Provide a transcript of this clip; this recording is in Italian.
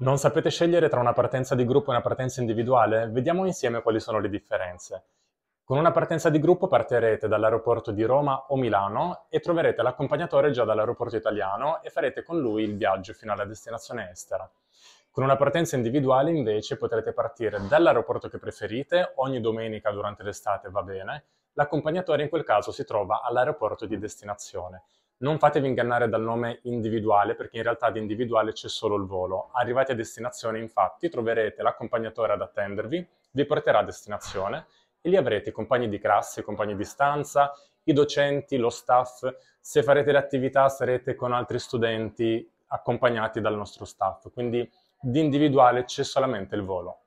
Non sapete scegliere tra una partenza di gruppo e una partenza individuale? Vediamo insieme quali sono le differenze. Con una partenza di gruppo partirete dall'aeroporto di Roma o Milano e troverete l'accompagnatore già dall'aeroporto italiano e farete con lui il viaggio fino alla destinazione estera. Con una partenza individuale invece potrete partire dall'aeroporto che preferite, ogni domenica durante l'estate va bene, l'accompagnatore in quel caso si trova all'aeroporto di destinazione non fatevi ingannare dal nome individuale, perché in realtà di individuale c'è solo il volo. Arrivati a destinazione, infatti, troverete l'accompagnatore ad attendervi, vi porterà a destinazione e lì avrete i compagni di classe, i compagni di stanza, i docenti, lo staff. Se farete le attività sarete con altri studenti accompagnati dal nostro staff. Quindi di individuale c'è solamente il volo.